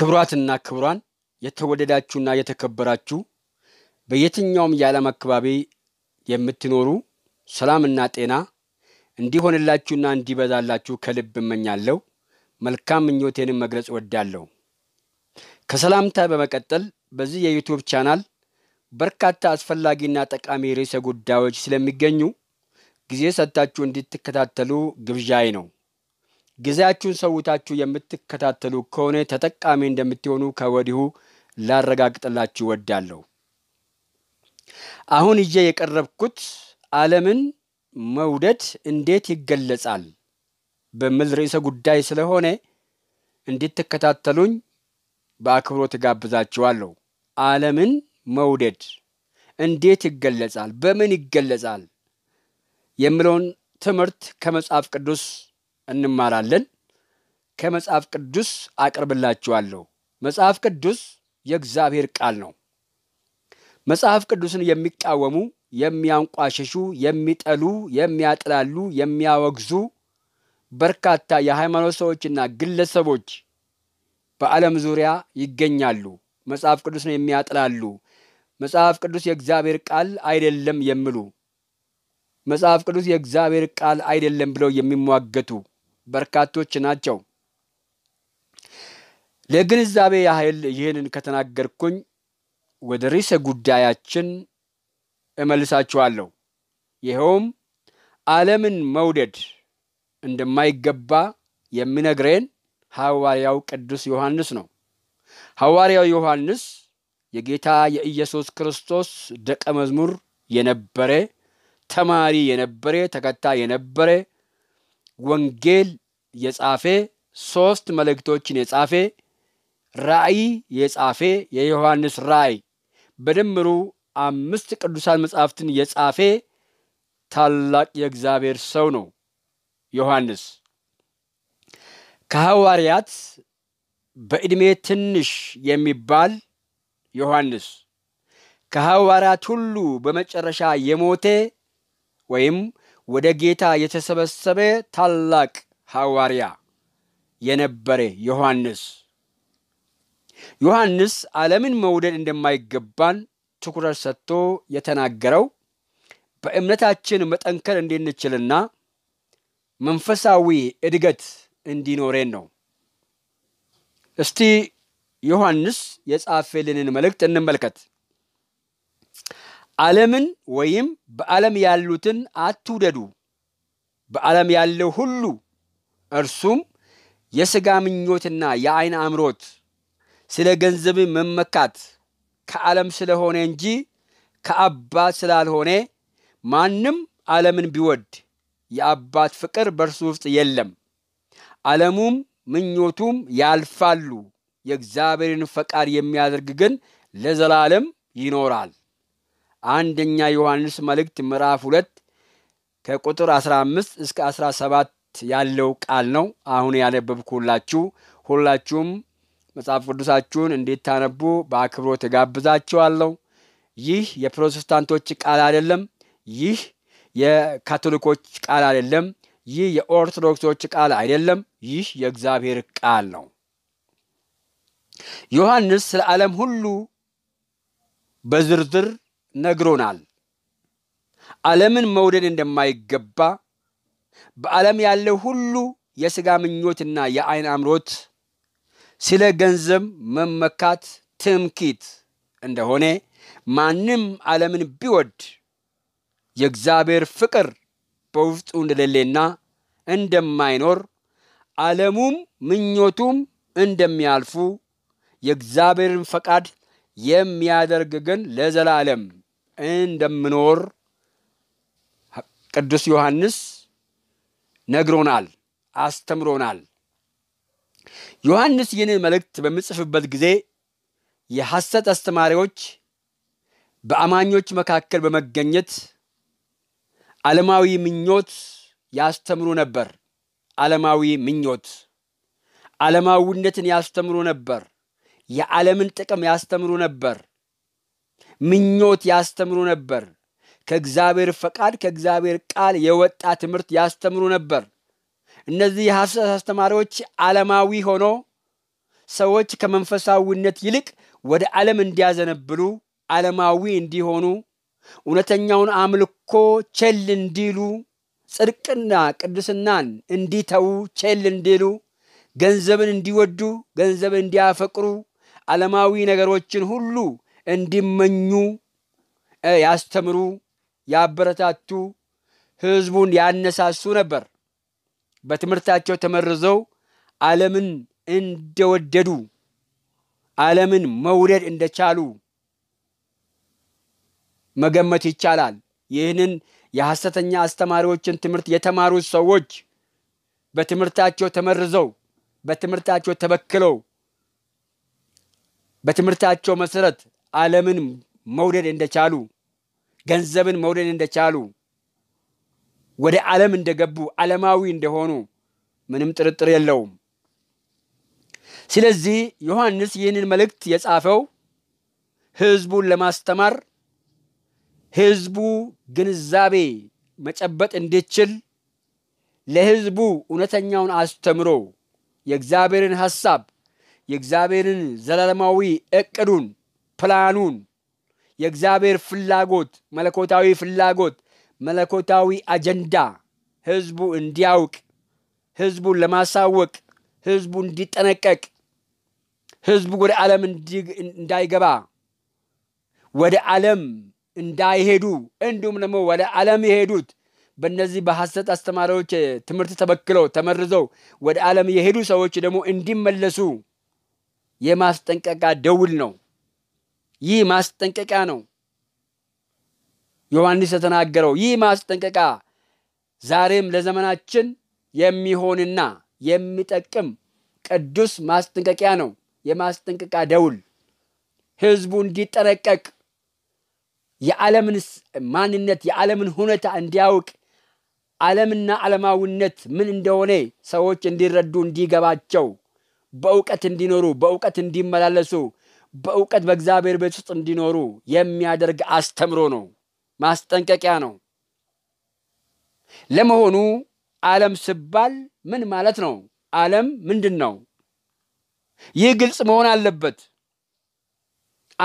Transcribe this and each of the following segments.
ክብሯትና ክብሯን የተወደዳችሁና የተከበራችሁ በየትኛውም የዓለም አካባቢ የምትኖሩ ሰላምና ጤና እንዲሆንላችሁና እንዲበዛላችሁ ከልብ እመኛለሁ። መልካም ምኞቴንም መግለጽ እወዳለሁ። ከሰላምታ በመቀጠል በዚህ የዩቱብ ቻናል በርካታ አስፈላጊና ጠቃሚ ርዕሰ ጉዳዮች ስለሚገኙ ጊዜ ሰጥታችሁ እንድትከታተሉ ግብዣዬ ነው። ጊዜያችሁን ሰውታችሁ የምትከታተሉ ከሆነ ተጠቃሚ እንደምትሆኑ ከወዲሁ ላረጋግጥላችሁ እወዳለሁ። አሁን ይዤ የቀረብኩት ዓለምን መውደድ እንዴት ይገለጻል በሚል ርዕሰ ጉዳይ ስለሆነ እንድትከታተሉኝ በአክብሮት እጋብዛችኋለሁ። ዓለምን መውደድ እንዴት ይገለጻል፣ በምን ይገለጻል የሚለውን ትምህርት ከመጽሐፍ ቅዱስ እንማራለን። ከመጽሐፍ ቅዱስ አቅርብላችኋለሁ። መጽሐፍ ቅዱስ የእግዚአብሔር ቃል ነው። መጽሐፍ ቅዱስን የሚቃወሙ፣ የሚያንቋሸሹ፣ የሚጠሉ፣ የሚያጥላሉ፣ የሚያወግዙ በርካታ የሃይማኖት ሰዎችና ግለሰቦች በዓለም ዙሪያ ይገኛሉ። መጽሐፍ ቅዱስን የሚያጥላሉ፣ መጽሐፍ ቅዱስ የእግዚአብሔር ቃል አይደለም የሚሉ፣ መጽሐፍ ቅዱስ የእግዚአብሔር ቃል አይደለም ብለው የሚሟገቱ በርካቶች ናቸው። ለግንዛቤ ያህል ይህንን ከተናገርኩኝ ወደ ርዕሰ ጉዳያችን እመልሳችኋለሁ። ይኸውም ዓለምን መውደድ እንደማይገባ የሚነግረን ሐዋርያው ቅዱስ ዮሐንስ ነው። ሐዋርያው ዮሐንስ የጌታ የኢየሱስ ክርስቶስ ደቀ መዝሙር የነበረ ተማሪ የነበረ ተከታይ የነበረ ወንጌል የጻፈ ሶስት መልእክቶችን የጻፈ ራእይ የጻፈ የዮሐንስ ራእይ በድምሩ አምስት ቅዱሳት መጻሕፍትን የጻፈ ታላቅ የእግዚአብሔር ሰው ነው ዮሐንስ። ከሐዋርያት በዕድሜ ትንሽ የሚባል ዮሐንስ ከሐዋርያት ሁሉ በመጨረሻ የሞተ ወይም ወደ ጌታ የተሰበሰበ ታላቅ ሐዋርያ የነበረ ዮሐንስ ዮሐንስ ዓለምን መውደድ እንደማይገባን ትኩረት ሰጥቶ የተናገረው በእምነታችን መጠንከር እንድንችልና መንፈሳዊ እድገት እንዲኖረን ነው። እስቲ ዮሐንስ የጻፈልንን መልእክት እንመልከት። ዓለምን ወይም በዓለም ያሉትን አትውደዱ። በዓለም ያለው ሁሉ እርሱም የሥጋ ምኞትና የዐይን አምሮት፣ ስለ ገንዘብ መመካት ከዓለም ስለሆነ እንጂ ከአባት ስላልሆነ ማንም ዓለምን ቢወድ የአባት ፍቅር በእርሱ ውስጥ የለም። ዓለሙም ምኞቱም ያልፋሉ፣ የእግዚአብሔርን ፈቃድ የሚያደርግ ግን ለዘላለም ይኖራል። አንደኛ ዮሐንስ መልእክት ምዕራፍ ሁለት ከቁጥር 15 እስከ 17 ያለው ቃል ነው አሁን ያነበብኩላችሁ። ሁላችሁም መጽሐፍ ቅዱሳችሁን እንድታነቡ በአክብሮ ተጋብዛችኋለሁ። ይህ የፕሮቴስታንቶች ቃል አይደለም። ይህ የካቶሊኮች ቃል አይደለም። ይህ የኦርቶዶክሶች ቃል አይደለም። ይህ የእግዚአብሔር ቃል ነው። ዮሐንስ ስለ ዓለም ሁሉ በዝርዝር ነግሮናል። ዓለምን መውደድ እንደማይገባ በዓለም ያለው ሁሉ የሥጋ ምኞትና የአይን አምሮት ስለ ገንዘብ መመካት ትምኪት እንደሆነ ማንም ዓለምን ቢወድ የእግዚአብሔር ፍቅር በውስጡ እንደሌለና እንደማይኖር ዓለሙም ምኞቱም እንደሚያልፉ የእግዚአብሔርን ፈቃድ የሚያደርግ ግን ለዘላለም እንደምኖር ቅዱስ ዮሐንስ ነግሮናል፣ አስተምሮናል። ዮሐንስ ይህንን መልእክት በምጽፍበት ጊዜ የሐሰት አስተማሪዎች በአማኞች መካከል በመገኘት ዓለማዊ ምኞት ያስተምሩ ነበር። ዓለማዊ ምኞት ዓለማዊነትን ያስተምሩ ነበር። የዓለምን ጥቅም ያስተምሩ ነበር። ምኞት ያስተምሩ ነበር። ከእግዚአብሔር ፈቃድ፣ ከእግዚአብሔር ቃል የወጣ ትምህርት ያስተምሩ ነበር። እነዚህ የሐሰት አስተማሪዎች ዓለማዊ ሆኖ ሰዎች ከመንፈሳዊነት ይልቅ ወደ ዓለም እንዲያዘነብሉ፣ ዓለማዊ እንዲሆኑ፣ እውነተኛውን አምልኮ ቸል እንዲሉ፣ ጽድቅና ቅድስናን እንዲተዉ ቸል እንዲሉ፣ ገንዘብን እንዲወዱ፣ ገንዘብን እንዲያፈቅሩ፣ ዓለማዊ ነገሮችን ሁሉ እንዲመኙ ያስተምሩ፣ ያበረታቱ፣ ህዝቡን ያነሳሱ ነበር። በትምህርታቸው ተመርዘው ዓለምን እንደወደዱ ዓለምን መውደድ እንደቻሉ መገመት ይቻላል። ይህንን የሐሰተኛ አስተማሪዎችን ትምህርት የተማሩት ሰዎች በትምህርታቸው ተመርዘው በትምህርታቸው ተበክለው በትምህርታቸው መሰረት ዓለምን መውደድ እንደቻሉ፣ ገንዘብን መውደድ እንደቻሉ፣ ወደ ዓለም እንደገቡ፣ ዓለማዊ እንደሆኑ ምንም ጥርጥር የለውም። ስለዚህ ዮሐንስ ይህንን መልእክት የጻፈው ሕዝቡን ለማስተማር ሕዝቡ ግንዛቤ መጨበጥ እንዲችል ለሕዝቡ እውነተኛውን አስተምሮ የእግዚአብሔርን ሐሳብ የእግዚአብሔርን ዘላለማዊ እቅዱን። ፕላኑን የእግዚአብሔር ፍላጎት፣ መለኮታዊ ፍላጎት፣ መለኮታዊ አጀንዳ ህዝቡ እንዲያውቅ፣ ህዝቡን ለማሳወቅ፣ ህዝቡ እንዲጠነቀቅ፣ ህዝቡ ወደ ዓለም እንዳይገባ፣ ወደ ዓለም እንዳይሄዱ እንዲሁም ደግሞ ወደ ዓለም የሄዱት በእነዚህ በሐሰት አስተማሪዎች ትምህርት ተበክለው ተመርዘው ወደ ዓለም የሄዱ ሰዎች ደግሞ እንዲመለሱ የማስጠንቀቂያ ደውል ነው። ይህ ማስጠንቀቂያ ነው ዮሐንስ የተናገረው። ይህ ማስጠንቀቂያ ዛሬም ለዘመናችን የሚሆንና የሚጠቅም ቅዱስ ማስጠንቀቂያ ነው። የማስጠንቀቂያ ደውል ህዝቡ እንዲጠነቀቅ የዓለምን ማንነት የዓለምን ሁኔታ እንዲያውቅ ዓለምና ዓለማዊነት ምን እንደሆነ ሰዎች እንዲረዱ እንዲገባቸው በእውቀት እንዲኖሩ በእውቀት እንዲመላለሱ በእውቀት በእግዚአብሔር ቤት ውስጥ እንዲኖሩ የሚያደርግ አስተምሮ ነው፣ ማስጠንቀቂያ ነው። ለመሆኑ ዓለም ስባል ምን ማለት ነው? ዓለም ምንድን ነው? ይህ ግልጽ መሆን አለበት።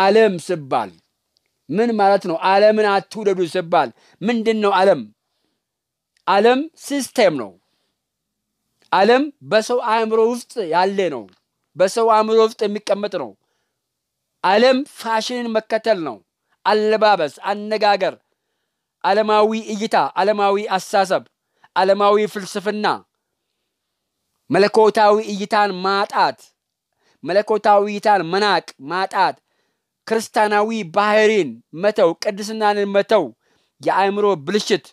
ዓለም ስባል ምን ማለት ነው? ዓለምን አትውደዱ ስባል ምንድን ነው? ዓለም ዓለም ሲስተም ነው። ዓለም በሰው አእምሮ ውስጥ ያለ ነው። በሰው አእምሮ ውስጥ የሚቀመጥ ነው። ዓለም ፋሽንን መከተል ነው። አለባበስ፣ አነጋገር፣ ዓለማዊ እይታ፣ ዓለማዊ አሳሰብ፣ ዓለማዊ ፍልስፍና፣ መለኮታዊ እይታን ማጣት፣ መለኮታዊ እይታን መናቅ ማጣት፣ ክርስቲያናዊ ባህሪን መተው፣ ቅድስናንን መተው፣ የአእምሮ ብልሽት፣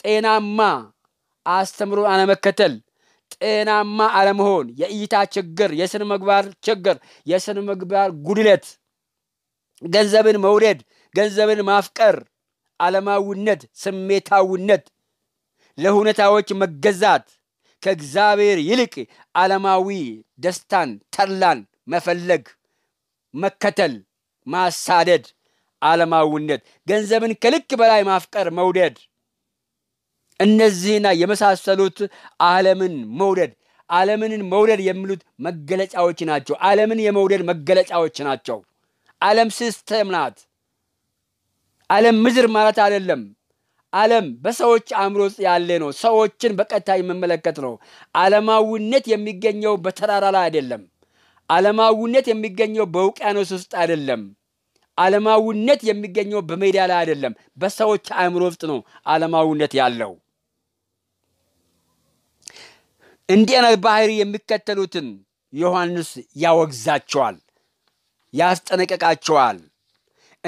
ጤናማ አስተምሮ አለመከተል ጤናማ አለመሆን፣ የእይታ ችግር፣ የስነ ምግባር ችግር፣ የስነ ምግባር ጉድለት፣ ገንዘብን መውደድ፣ ገንዘብን ማፍቀር፣ አለማዊነት፣ ስሜታዊነት፣ ለሁኔታዎች መገዛት፣ ከእግዚአብሔር ይልቅ አለማዊ ደስታን ተድላን መፈለግ፣ መከተል፣ ማሳደድ፣ አለማዊነት፣ ገንዘብን ከልክ በላይ ማፍቀር፣ መውደድ እነዚህና የመሳሰሉት ዓለምን መውደድ ዓለምንን መውደድ የሚሉት መገለጫዎች ናቸው። ዓለምን የመውደድ መገለጫዎች ናቸው። ዓለም ሲስተም ናት። ዓለም ምድር ማለት አይደለም። ዓለም በሰዎች አእምሮ ውስጥ ያለ ነው። ሰዎችን በቀጥታ የሚመለከት ነው። ዓለማዊነት የሚገኘው በተራራ ላይ አይደለም። ዓለማዊነት የሚገኘው በውቅያኖስ ውስጥ አይደለም። ዓለማዊነት የሚገኘው በሜዳ ላይ አይደለም። በሰዎች አእምሮ ውስጥ ነው ዓለማዊነት ያለው። እንዲህ አይነት ባህሪ የሚከተሉትን ዮሐንስ ያወግዛቸዋል፣ ያስጠነቀቃቸዋል።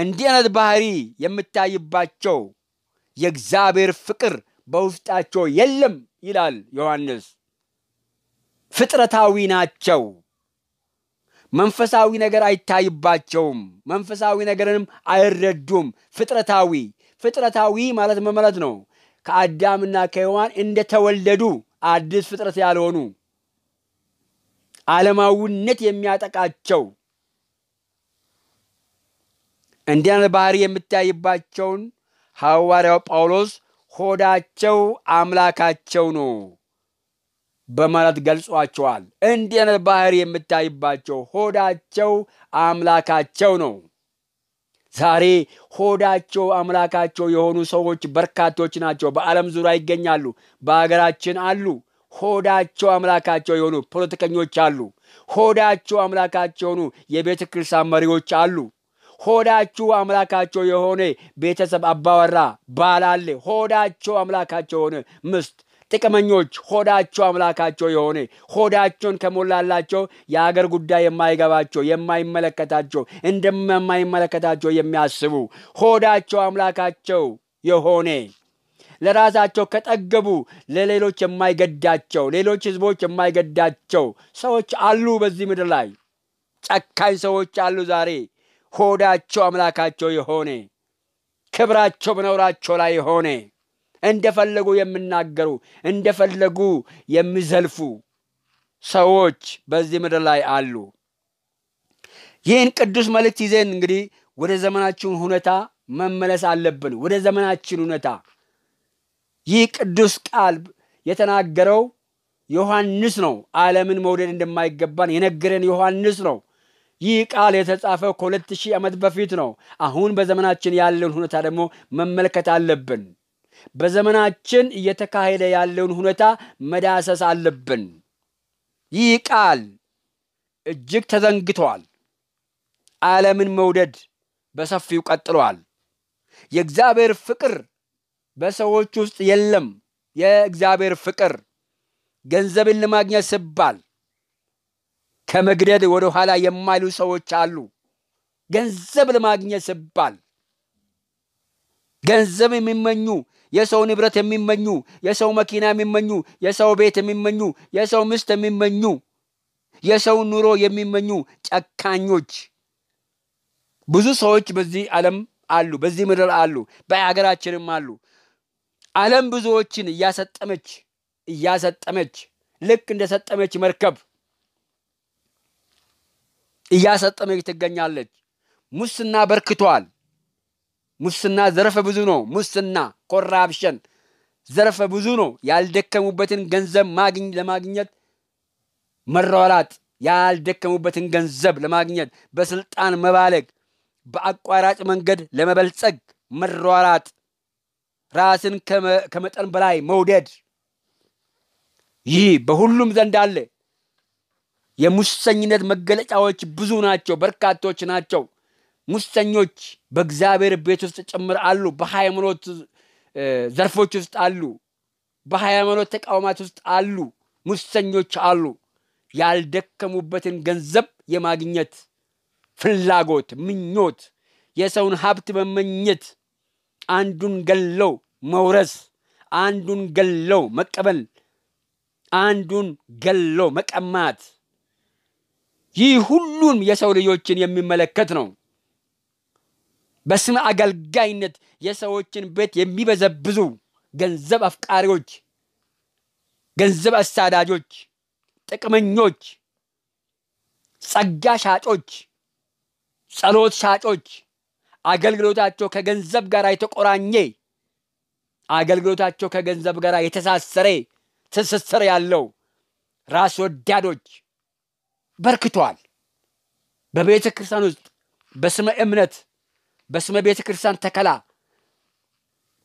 እንዲህ አይነት ባህሪ የምታይባቸው የእግዚአብሔር ፍቅር በውስጣቸው የለም ይላል ዮሐንስ። ፍጥረታዊ ናቸው። መንፈሳዊ ነገር አይታይባቸውም። መንፈሳዊ ነገርንም አይረዱም። ፍጥረታዊ ፍጥረታዊ ማለት መመለት ነው። ከአዳምና ከሔዋን እንደተወለዱ አዲስ ፍጥረት ያልሆኑ ዓለማዊነት የሚያጠቃቸው እንዲያን ባህሪ የምታይባቸውን ሐዋርያው ጳውሎስ ሆዳቸው አምላካቸው ነው በማለት ገልጿቸዋል። እንዲህ አይነት ባህሪ የምታይባቸው ሆዳቸው አምላካቸው ነው። ዛሬ ሆዳቸው አምላካቸው የሆኑ ሰዎች በርካቶች ናቸው። በዓለም ዙሪያ ይገኛሉ። በሀገራችን አሉ። ሆዳቸው አምላካቸው የሆኑ ፖለቲከኞች አሉ። ሆዳቸው አምላካቸው የሆኑ የቤተ ክርስቲያን መሪዎች አሉ። ሆዳችሁ አምላካቸው የሆነ ቤተሰብ አባወራ ባል አለ። ሆዳቸው አምላካቸው የሆነ ምስት ጥቅመኞች ሆዳቸው አምላካቸው የሆነ ሆዳቸውን ከሞላላቸው የአገር ጉዳይ የማይገባቸው የማይመለከታቸው እንደማይመለከታቸው የሚያስቡ ሆዳቸው አምላካቸው የሆነ ለራሳቸው ከጠገቡ ለሌሎች የማይገዳቸው ሌሎች ህዝቦች የማይገዳቸው ሰዎች አሉ። በዚህ ምድር ላይ ጨካኝ ሰዎች አሉ። ዛሬ ሆዳቸው አምላካቸው የሆነ ክብራቸው በነውራቸው ላይ የሆነ እንደፈለጉ የሚናገሩ እንደፈለጉ የሚዘልፉ ሰዎች በዚህ ምድር ላይ አሉ ይህን ቅዱስ መልእክት ይዘን እንግዲህ ወደ ዘመናችን ሁኔታ መመለስ አለብን ወደ ዘመናችን ሁኔታ ይህ ቅዱስ ቃል የተናገረው ዮሐንስ ነው ዓለምን መውደድ እንደማይገባን የነገረን ዮሐንስ ነው ይህ ቃል የተጻፈው ከሁለት ሺህ ዓመት በፊት ነው አሁን በዘመናችን ያለውን ሁኔታ ደግሞ መመልከት አለብን በዘመናችን እየተካሄደ ያለውን ሁኔታ መዳሰስ አለብን። ይህ ቃል እጅግ ተዘንግቷል። ዓለምን መውደድ በሰፊው ቀጥሏል። የእግዚአብሔር ፍቅር በሰዎች ውስጥ የለም። የእግዚአብሔር ፍቅር ገንዘብን ለማግኘት ሲባል ከመግደድ ወደ ኋላ የማይሉ ሰዎች አሉ። ገንዘብ ለማግኘት ሲባል ገንዘብ የሚመኙ የሰው ንብረት የሚመኙ፣ የሰው መኪና የሚመኙ፣ የሰው ቤት የሚመኙ፣ የሰው ምስት የሚመኙ፣ የሰው ኑሮ የሚመኙ ጨካኞች ብዙ ሰዎች በዚህ ዓለም አሉ፣ በዚህ ምድር አሉ፣ በሀገራችንም አሉ። ዓለም ብዙዎችን እያሰጠመች እያሰጠመች ልክ እንደሰጠመች መርከብ እያሰጠመች ትገኛለች። ሙስና በርክቷል። ሙስና ዘርፈ ብዙ ነው። ሙስና ኮራፕሽን ዘርፈ ብዙ ነው። ያልደከሙበትን ገንዘብ ለማግኘት መሯሯጥ፣ ያልደከሙበትን ገንዘብ ለማግኘት በስልጣን መባለግ፣ በአቋራጭ መንገድ ለመበልጸግ መሯሯጥ፣ ራስን ከመጠን በላይ መውደድ፣ ይህ በሁሉም ዘንድ አለ። የሙሰኝነት መገለጫዎች ብዙ ናቸው፣ በርካቶች ናቸው። ሙሰኞች በእግዚአብሔር ቤት ውስጥ ጭምር አሉ በሃይማኖት ዘርፎች ውስጥ አሉ በሃይማኖት ተቃውማት ውስጥ አሉ ሙሰኞች አሉ ያልደከሙበትን ገንዘብ የማግኘት ፍላጎት ምኞት የሰውን ሀብት መመኘት አንዱን ገለው መውረስ አንዱን ገለው መቀበል አንዱን ገለው መቀማት ይህ ሁሉም የሰው ልጆችን የሚመለከት ነው በስም አገልጋይነት የሰዎችን ቤት የሚበዘብዙ ገንዘብ አፍቃሪዎች፣ ገንዘብ አሳዳጆች፣ ጥቅመኞች፣ ጸጋ ሻጮች፣ ጸሎት ሻጮች፣ አገልግሎታቸው ከገንዘብ ጋር የተቆራኘ አገልግሎታቸው ከገንዘብ ጋር የተሳሰረ ትስስር ያለው ራስ ወዳዶች በርክተዋል። በቤተ ክርስቲያን ውስጥ በስመ እምነት በስመ ቤተ ክርስቲያን ተከላ፣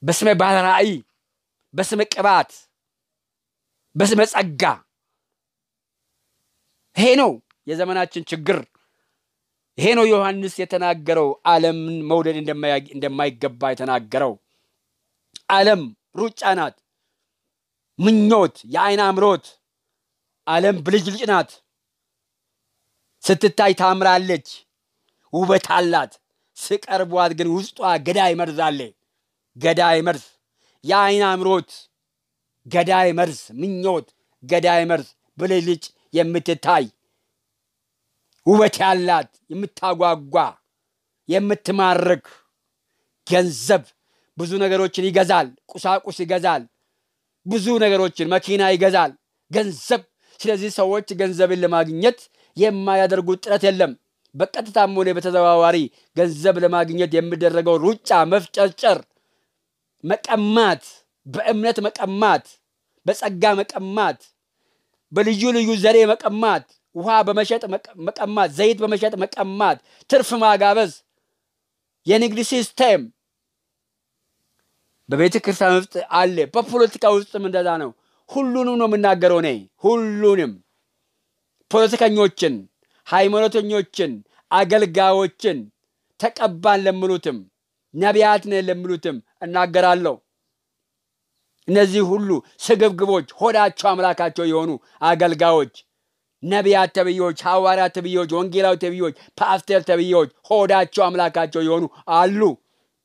በስመ ባለ ራእይ፣ በስመ ቅባት፣ በስመ ጸጋ። ይሄ ነው የዘመናችን ችግር። ይሄ ነው ዮሐንስ የተናገረው፣ አለምን መውደድ እንደማይገባ የተናገረው። አለም ሩጫ ናት፣ ምኞት፣ የአይን አምሮት። አለም ብልጭልጭ ናት። ስትታይ ታምራለች፣ ውበት አላት። ስቀርቧት ግን ውስጧ ገዳይ መርዝ አለ። ገዳይ መርዝ፣ የአይን አምሮት፣ ገዳይ መርዝ፣ ምኞት፣ ገዳይ መርዝ፣ ብልጭ የምትታይ ውበት ያላት የምታጓጓ የምትማርክ ገንዘብ ብዙ ነገሮችን ይገዛል። ቁሳቁስ ይገዛል። ብዙ ነገሮችን መኪና ይገዛል። ገንዘብ። ስለዚህ ሰዎች ገንዘብን ለማግኘት የማያደርጉት ጥረት የለም። በቀጥታም ሆነ በተዘዋዋሪ ገንዘብ ለማግኘት የሚደረገው ሩጫ፣ መፍጨርጨር፣ መቀማት፣ በእምነት መቀማት፣ በጸጋ መቀማት፣ በልዩ ልዩ ዘሬ መቀማት፣ ውሃ በመሸጥ መቀማት፣ ዘይት በመሸጥ መቀማት፣ ትርፍ ማጋበዝ፣ የንግድ ሲስተም በቤተ ክርስቲያን ውስጥ አለ። በፖለቲካ ውስጥም እንደዛ ነው። ሁሉንም ነው የምናገረው እኔ ሁሉንም ፖለቲከኞችን ሃይማኖተኞችን፣ አገልጋዮችን ተቀባን ለምሉትም ነቢያት ነን ለምሉትም እናገራለሁ። እነዚህ ሁሉ ስግብግቦች ሆዳቸው አምላካቸው የሆኑ አገልጋዮች፣ ነቢያት ተብዮች፣ ሐዋርያት ተብዮች፣ ወንጌላዊ ተብዮች፣ ፓስተር ተብዮች ሆዳቸው አምላካቸው የሆኑ አሉ።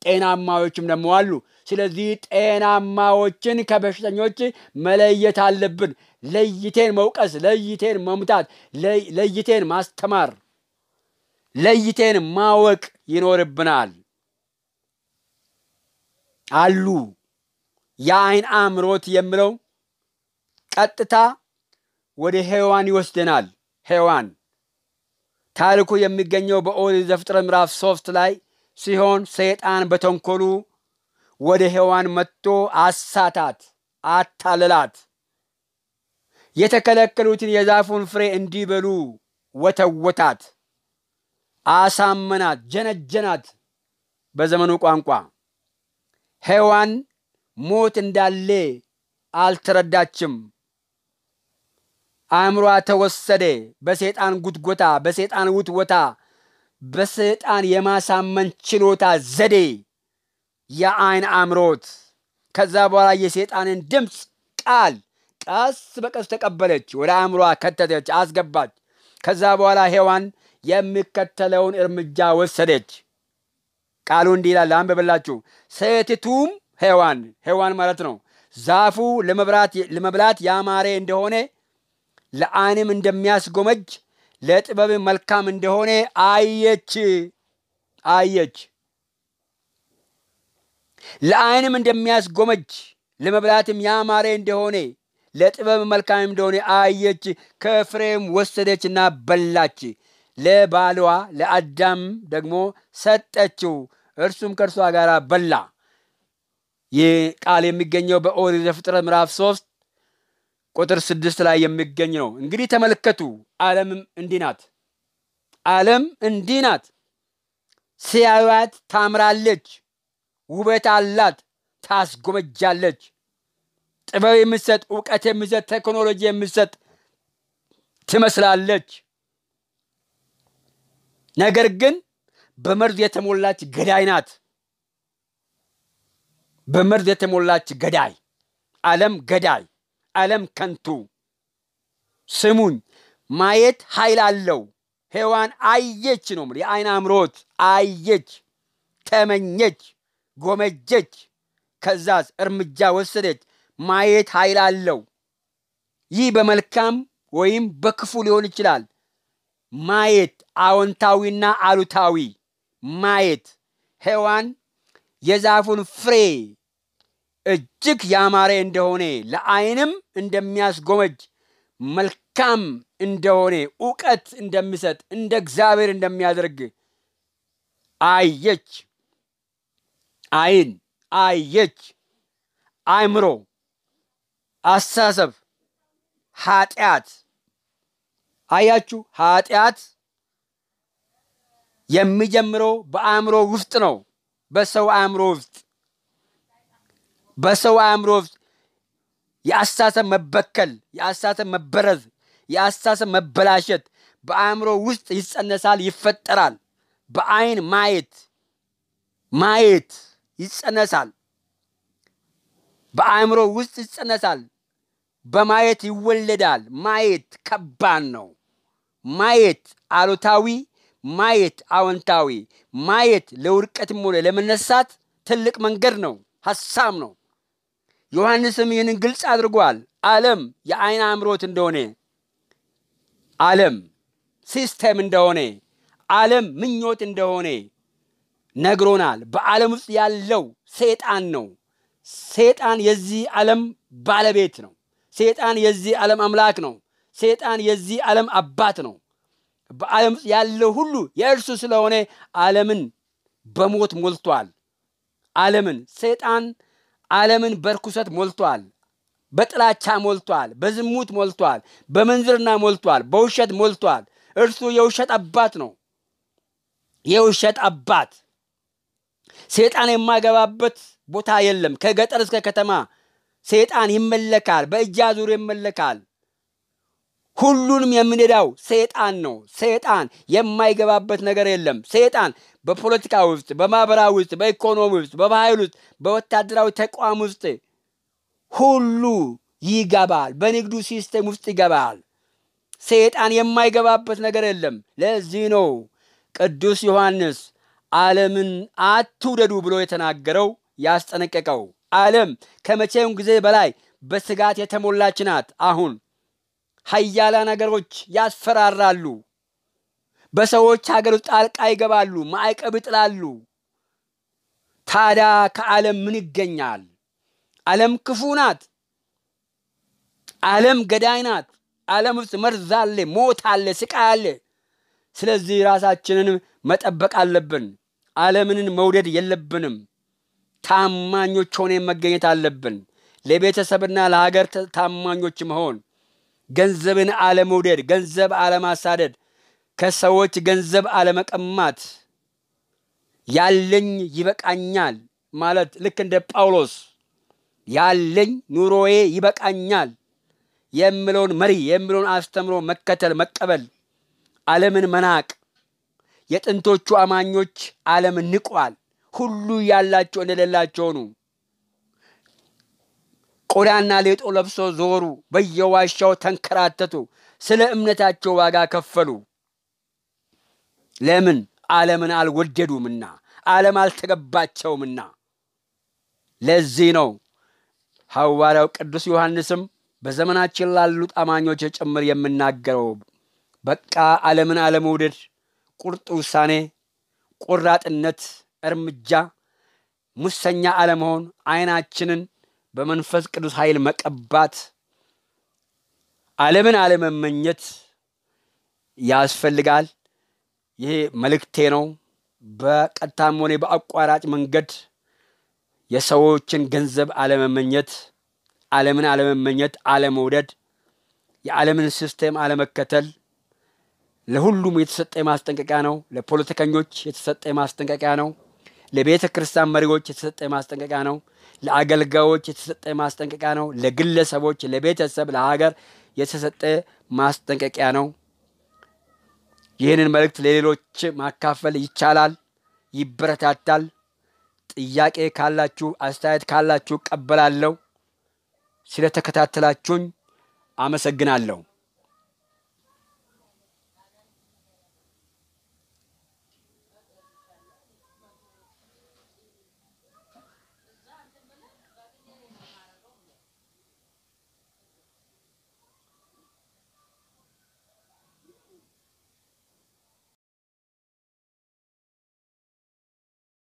ጤናማዎችም ደግሞ አሉ። ስለዚህ ጤናማዎችን ከበሽተኞች መለየት አለብን። ለይቴን መውቀስ፣ ለይቴን መምታት፣ ለይቴን ማስተማር፣ ለይቴን ማወቅ ይኖርብናል። አሉ የአይን አእምሮት የምለው ቀጥታ ወደ ሔዋን ይወስደናል። ሔዋን ታሪኩ የሚገኘው በኦሪት ዘፍጥረት ምዕራፍ ሶስት ላይ ሲሆን ሰይጣን በተንኮሉ ወደ ሔዋን መጥቶ አሳታት፣ አታለላት። የተከለከሉትን የዛፉን ፍሬ እንዲበሉ ወተወታት፣ አሳመናት፣ ጀነጀናት። በዘመኑ ቋንቋ ሔዋን ሞት እንዳለ አልተረዳችም። አእምሯ ተወሰደ በሰይጣን ጉትጎታ፣ በሴጣን ውትወታ በሰይጣን የማሳመን ችሎታ ዘዴ፣ የአይን አምሮት። ከዛ በኋላ የሰይጣንን ድምፅ ቃል ቀስ በቀስ ተቀበለች፣ ወደ አእምሯ ከተተች፣ አስገባች። ከዛ በኋላ ሔዋን የሚከተለውን እርምጃ ወሰደች። ቃሉ እንዲህ ይላል፣ አንብበላችሁ። ሴቲቱም ሔዋን ሔዋን ማለት ነው ዛፉ ለመብላት ያማረ እንደሆነ ለአይንም እንደሚያስጎመጅ ለጥበብ መልካም እንደሆነ አየች አየች። ለአይንም እንደሚያስጎመጅ ለመብላትም ያማረ እንደሆነ ለጥበብ መልካም እንደሆነ አየች። ከፍሬም ወሰደችና በላች። ለባሏ ለአዳም ደግሞ ሰጠችው፣ እርሱም ከእርሷ ጋር በላ። ይህ ቃል የሚገኘው በኦሪት ዘፍጥረት ምዕራፍ ሶስት ቁጥር ስድስት ላይ የሚገኝ ነው። እንግዲህ ተመልከቱ፣ ዓለምም እንዲህ ናት። ዓለም እንዲህ ናት፣ ሲያዩት ታምራለች፣ ውበት አላት፣ ታስጎመጃለች። ጥበብ የምትሰጥ እውቀት የምትሰጥ ቴክኖሎጂ የምትሰጥ ትመስላለች። ነገር ግን በመርዝ የተሞላች ገዳይ ናት። በመርዝ የተሞላች ገዳይ ዓለም ገዳይ ዓለም ከንቱ። ስሙኝ፣ ማየት ኃይል አለው። ሔዋን አየች ነው የአይን አምሮት አየች፣ ተመኘች፣ ጎመጀች። ከዛዝ እርምጃ ወሰደች። ማየት ኃይል አለው። ይህ በመልካም ወይም በክፉ ሊሆን ይችላል። ማየት አዎንታዊና አሉታዊ ማየት ሔዋን የዛፉን ፍሬ እጅግ ያማረ እንደሆነ ለዓይንም እንደሚያስጎመጅ መልካም እንደሆነ እውቀት እንደሚሰጥ እንደ እግዚአብሔር እንደሚያደርግ አየች። አይን አየች። አእምሮ፣ አስተሳሰብ፣ ኃጢአት አያችሁ። ኃጢአት የሚጀምረው በአእምሮ ውስጥ ነው፣ በሰው አእምሮ ውስጥ በሰው አእምሮ የአስተሳሰብ መበከል፣ የአስተሳሰብ መበረዝ፣ የአስተሳሰብ መበላሸት በአእምሮ ውስጥ ይጸነሳል፣ ይፈጠራል። በአይን ማየት ማየት ይጸነሳል። በአእምሮ ውስጥ ይጸነሳል። በማየት ይወለዳል። ማየት ከባድ ነው። ማየት አሉታዊ፣ ማየት አዎንታዊ፣ ማየት ለውድቀትም ሆነ ለመነሳት ትልቅ መንገድ ነው፣ ሀሳብ ነው። ዮሐንስም ይህንን ግልጽ አድርጓል። ዓለም የአይን አምሮት እንደሆነ ዓለም ሲስተም እንደሆነ ዓለም ምኞት እንደሆነ ነግሮናል። በዓለም ውስጥ ያለው ሴጣን ነው። ሴጣን የዚህ ዓለም ባለቤት ነው። ሴጣን የዚህ ዓለም አምላክ ነው። ሴጣን የዚህ ዓለም አባት ነው። በዓለም ውስጥ ያለው ሁሉ የእርሱ ስለሆነ ዓለምን በሞት ሞልቷል። ዓለምን ሴጣን ዓለምን በርኩሰት ሞልቷል፣ በጥላቻ ሞልቷል፣ በዝሙት ሞልቷል፣ በመንዝርና ሞልቷል፣ በውሸት ሞልቷል። እርሱ የውሸት አባት ነው። የውሸት አባት ሰይጣን የማገባበት ቦታ የለም። ከገጠር እስከ ከተማ ሰይጣን ይመለካል፣ በእጃ ዙር ይመለካል። ሁሉንም የሚነዳው ሰይጣን ነው። ሰይጣን የማይገባበት ነገር የለም። ሰይጣን በፖለቲካ ውስጥ፣ በማህበራዊ ውስጥ፣ በኢኮኖሚ ውስጥ፣ በባህል ውስጥ፣ በወታደራዊ ተቋም ውስጥ ሁሉ ይገባል። በንግዱ ሲስተም ውስጥ ይገባል። ሰይጣን የማይገባበት ነገር የለም። ለዚህ ነው ቅዱስ ዮሐንስ ዓለምን አትውደዱ ብሎ የተናገረው ያስጠነቀቀው። ዓለም ከመቼውም ጊዜ በላይ በስጋት የተሞላች ናት። አሁን ሀያላ ነገሮች ያስፈራራሉ። በሰዎች ሀገር ውስጥ ጣልቃ ይገባሉ፣ ማዕቀብ ይጥላሉ። ታዲያ ከዓለም ምን ይገኛል? ዓለም ክፉ ናት። ዓለም ገዳይ ናት። ዓለም ውስጥ መርዝ አለ፣ ሞት አለ፣ ስቃይ አለ። ስለዚህ ራሳችንን መጠበቅ አለብን። ዓለምንን መውደድ የለብንም። ታማኞች ሆነ መገኘት አለብን። ለቤተሰብና ለሀገር ታማኞች መሆን፣ ገንዘብን አለመውደድ፣ ገንዘብ አለማሳደድ፣ ከሰዎች ገንዘብ አለመቀማት፣ ያለኝ ይበቃኛል ማለት ልክ እንደ ጳውሎስ ያለኝ ኑሮዬ ይበቃኛል የምለውን መሪ የሚለውን አስተምሮ መከተል መቀበል፣ ዓለምን መናቅ። የጥንቶቹ አማኞች አለም ንቋል። ሁሉ ያላቸው እንደሌላቸው ሆኑ። ቆዳና ሌጦ ለብሶ ዞሩ። በየዋሻው ተንከራተቱ። ስለ እምነታቸው ዋጋ ከፈሉ። ለምን? ዓለምን አልወደዱምና ዓለም አልተገባቸውምና። ለዚህ ነው ሐዋርያው ቅዱስ ዮሐንስም በዘመናችን ላሉት አማኞች ጭምር የምናገረው በቃ ዓለምን አለመውደድ ቁርጥ ውሳኔ፣ ቆራጥነት፣ እርምጃ፣ ሙሰኛ አለመሆን፣ አይናችንን በመንፈስ ቅዱስ ኃይል መቀባት፣ ዓለምን አለመመኘት ያስፈልጋል። ይሄ መልእክቴ ነው። በቀጥታም ሆነ በአቋራጭ መንገድ የሰዎችን ገንዘብ አለመመኘት፣ ዓለምን አለመመኘት፣ አለመውደድ፣ የዓለምን ሲስተም አለመከተል ለሁሉም የተሰጠ ማስጠንቀቂያ ነው። ለፖለቲከኞች የተሰጠ ማስጠንቀቂያ ነው። ለቤተ ክርስቲያን መሪዎች የተሰጠ ማስጠንቀቂያ ነው። ለአገልጋዮች የተሰጠ ማስጠንቀቂያ ነው። ለግለሰቦች፣ ለቤተሰብ፣ ለሀገር የተሰጠ ማስጠንቀቂያ ነው። ይህንን መልእክት ለሌሎች ማካፈል ይቻላል፣ ይበረታታል። ጥያቄ ካላችሁ፣ አስተያየት ካላችሁ ቀበላለሁ። ስለተከታተላችሁኝ አመሰግናለሁ።